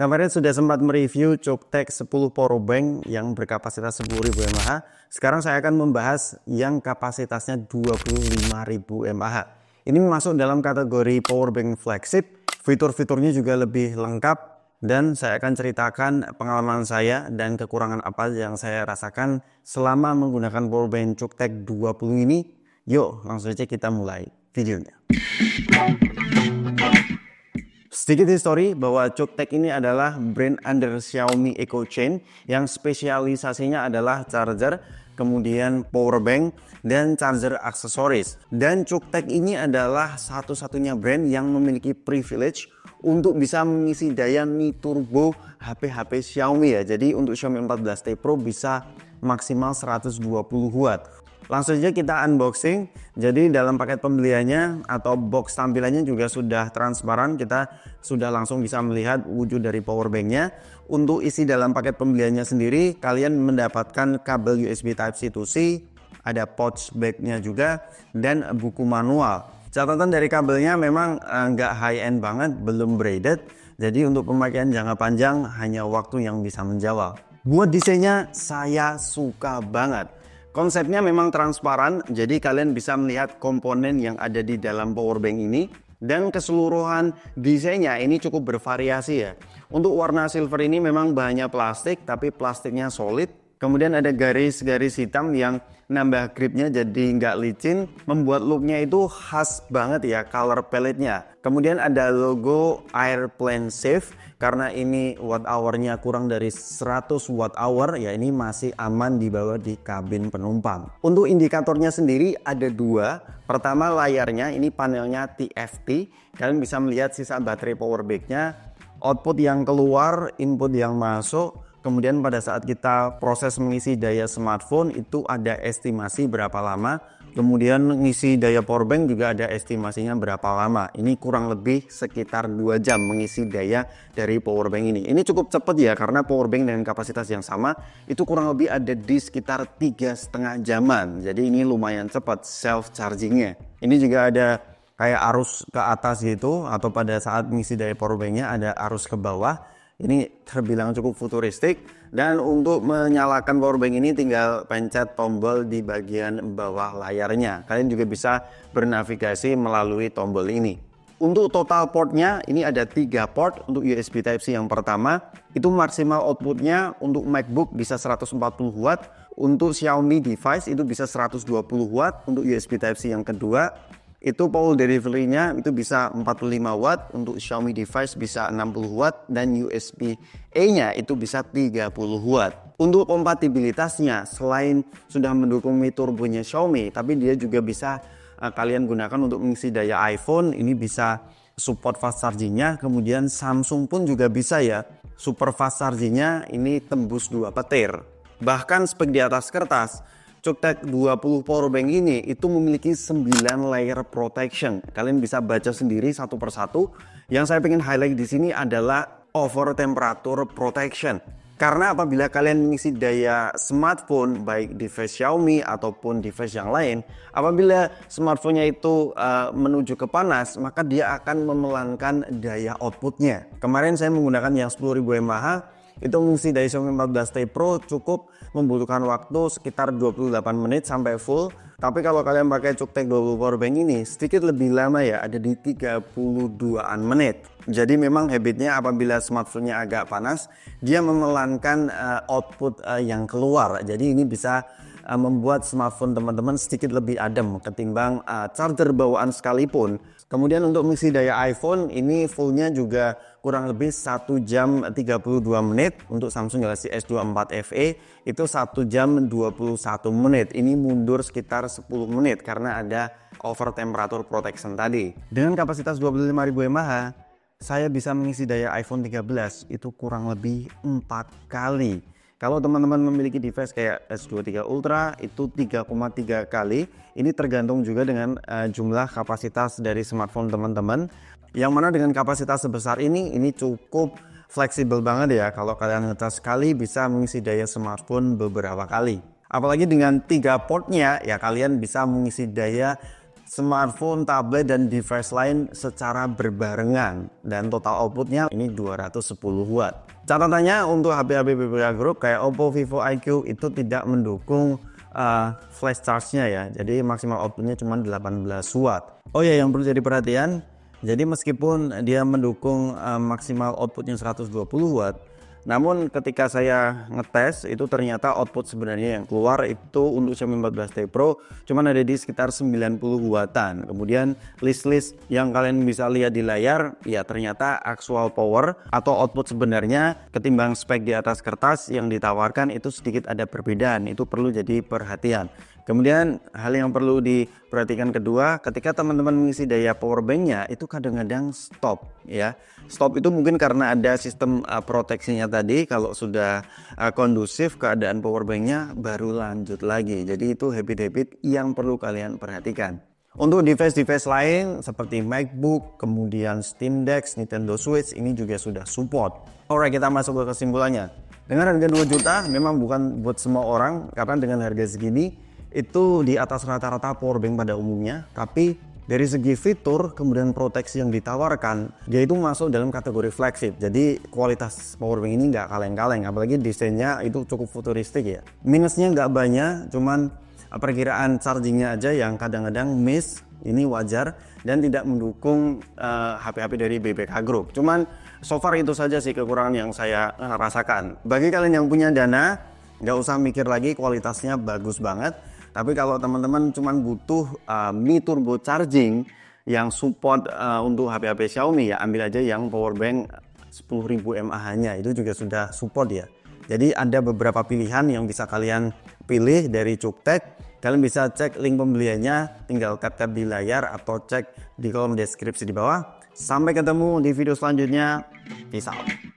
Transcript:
kemarin sudah sempat mereview Coktek 10 power bank yang berkapasitas 10.000 mAh. Sekarang saya akan membahas yang kapasitasnya 25.000 mAh. Ini masuk dalam kategori power bank flagship. Fitur-fiturnya juga lebih lengkap dan saya akan ceritakan pengalaman saya dan kekurangan apa yang saya rasakan selama menggunakan power bank Coktek 20 ini. Yuk, langsung aja kita mulai videonya. Sedikit histori bahwa Choptek ini adalah brand under Xiaomi Eco Chain yang spesialisasinya adalah charger, kemudian power bank dan charger aksesoris. Dan Choptek ini adalah satu-satunya brand yang memiliki privilege untuk bisa mengisi daya Mi Turbo HP-HP Xiaomi ya. Jadi untuk Xiaomi 14T Pro bisa maksimal 120 watt Langsung saja kita unboxing. Jadi dalam paket pembeliannya atau box tampilannya juga sudah transparan. Kita sudah langsung bisa melihat wujud dari power banknya. Untuk isi dalam paket pembeliannya sendiri, kalian mendapatkan kabel USB Type C to C, ada pouch bagnya juga, dan buku manual. Catatan dari kabelnya memang eh, nggak high end banget, belum braided. Jadi untuk pemakaian jangka panjang hanya waktu yang bisa menjawab. Buat desainnya saya suka banget Konsepnya memang transparan, jadi kalian bisa melihat komponen yang ada di dalam power bank ini dan keseluruhan desainnya ini cukup bervariasi ya. Untuk warna silver ini memang bahannya plastik tapi plastiknya solid. Kemudian ada garis-garis hitam yang nambah gripnya jadi nggak licin, membuat looknya itu khas banget ya color palette-nya. Kemudian ada logo airplane safe karena ini watt hournya kurang dari 100 watt hour ya ini masih aman dibawa di kabin penumpang untuk indikatornya sendiri ada dua pertama layarnya ini panelnya TFT kalian bisa melihat sisa baterai power powerbanknya output yang keluar input yang masuk kemudian pada saat kita proses mengisi daya smartphone itu ada estimasi berapa lama Kemudian ngisi daya powerbank juga ada estimasinya berapa lama. Ini kurang lebih sekitar 2 jam mengisi daya dari powerbank ini. Ini cukup cepat ya karena powerbank dengan kapasitas yang sama itu kurang lebih ada di sekitar tiga setengah jaman. Jadi ini lumayan cepat self chargingnya. Ini juga ada kayak arus ke atas gitu atau pada saat ngisi daya powerbanknya ada arus ke bawah ini terbilang cukup futuristik dan untuk menyalakan powerbank ini tinggal pencet tombol di bagian bawah layarnya. Kalian juga bisa bernavigasi melalui tombol ini. Untuk total portnya ini ada tiga port untuk USB Type-C yang pertama itu maksimal outputnya untuk MacBook bisa 140 watt untuk Xiaomi device itu bisa 120 watt untuk USB Type-C yang kedua itu power delivery-nya itu bisa 45 watt untuk Xiaomi device bisa 60 watt dan USB A-nya itu bisa 30 watt. Untuk kompatibilitasnya selain sudah mendukung Mi Turbo-nya Xiaomi, tapi dia juga bisa uh, kalian gunakan untuk mengisi daya iPhone, ini bisa support fast charging-nya, kemudian Samsung pun juga bisa ya. Super fast charging-nya ini tembus dua petir. Bahkan spek di atas kertas, Cuktek 20 power bank ini itu memiliki 9 layer protection. Kalian bisa baca sendiri satu persatu. Yang saya ingin highlight di sini adalah over temperature protection. Karena apabila kalian mengisi daya smartphone baik device Xiaomi ataupun device yang lain, apabila smartphone-nya itu uh, menuju ke panas, maka dia akan memelankan daya outputnya. Kemarin saya menggunakan yang 10.000 mAh, itu fungsi dari Xiaomi 14T Pro cukup membutuhkan waktu sekitar 28 menit sampai full. Tapi kalau kalian pakai Cuktek 20 powerbank ini sedikit lebih lama ya, ada di 32-an menit. Jadi memang habitnya apabila smartphone-nya agak panas, dia memelankan uh, output uh, yang keluar. Jadi ini bisa uh, membuat smartphone teman-teman sedikit lebih adem ketimbang uh, charger bawaan sekalipun. Kemudian untuk mengisi daya iPhone ini fullnya juga kurang lebih 1 jam 32 menit untuk Samsung Galaxy S24 FE itu 1 jam 21 menit. Ini mundur sekitar 10 menit karena ada over temperature protection tadi. Dengan kapasitas 25.000 mAh, saya bisa mengisi daya iPhone 13 itu kurang lebih 4 kali kalau teman-teman memiliki device kayak S23 Ultra itu 3,3 kali. Ini tergantung juga dengan uh, jumlah kapasitas dari smartphone teman-teman. Yang mana dengan kapasitas sebesar ini ini cukup fleksibel banget ya kalau kalian ngetes sekali bisa mengisi daya smartphone beberapa kali. Apalagi dengan tiga portnya ya kalian bisa mengisi daya smartphone, tablet, dan device lain secara berbarengan dan total outputnya ini 210 watt. Catatannya untuk HP-HP BBK Group kayak Oppo, Vivo, IQ itu tidak mendukung uh, flash charge-nya ya. Jadi maksimal outputnya cuma 18 watt. Oh ya, yang perlu jadi perhatian, jadi meskipun dia mendukung uh, maksimal outputnya 120 watt, namun ketika saya ngetes itu ternyata output sebenarnya yang keluar itu untuk Xiaomi 14T Pro cuman ada di sekitar 90 wattan. Kemudian list-list yang kalian bisa lihat di layar ya ternyata actual power atau output sebenarnya ketimbang spek di atas kertas yang ditawarkan itu sedikit ada perbedaan. Itu perlu jadi perhatian. Kemudian hal yang perlu diperhatikan kedua, ketika teman-teman mengisi daya power banknya itu kadang-kadang stop ya. Stop itu mungkin karena ada sistem uh, proteksinya tadi. Kalau sudah uh, kondusif keadaan power banknya baru lanjut lagi. Jadi itu habit-habit yang perlu kalian perhatikan. Untuk device-device lain seperti MacBook, kemudian Steam Deck, Nintendo Switch ini juga sudah support. Alright, kita masuk ke kesimpulannya. Dengan harga 2 juta memang bukan buat semua orang karena dengan harga segini itu di atas rata-rata powerbank pada umumnya, tapi dari segi fitur kemudian proteksi yang ditawarkan, dia itu masuk dalam kategori flagship. Jadi kualitas powerbank ini nggak kaleng-kaleng, apalagi desainnya itu cukup futuristik ya. Minusnya nggak banyak, cuman perkiraan chargingnya aja yang kadang-kadang miss ini wajar dan tidak mendukung hp eh, HP-HP dari BBK Group. Cuman so far itu saja sih kekurangan yang saya eh, rasakan. Bagi kalian yang punya dana, nggak usah mikir lagi kualitasnya bagus banget. Tapi kalau teman-teman cuma butuh uh, Mi Turbo Charging yang support uh, untuk HP-HP Xiaomi ya ambil aja yang power bank 10.000 mAh-nya itu juga sudah support ya. Jadi ada beberapa pilihan yang bisa kalian pilih dari Cuktek. Kalian bisa cek link pembeliannya, tinggal tap di layar atau cek di kolom deskripsi di bawah. Sampai ketemu di video selanjutnya. Peace out.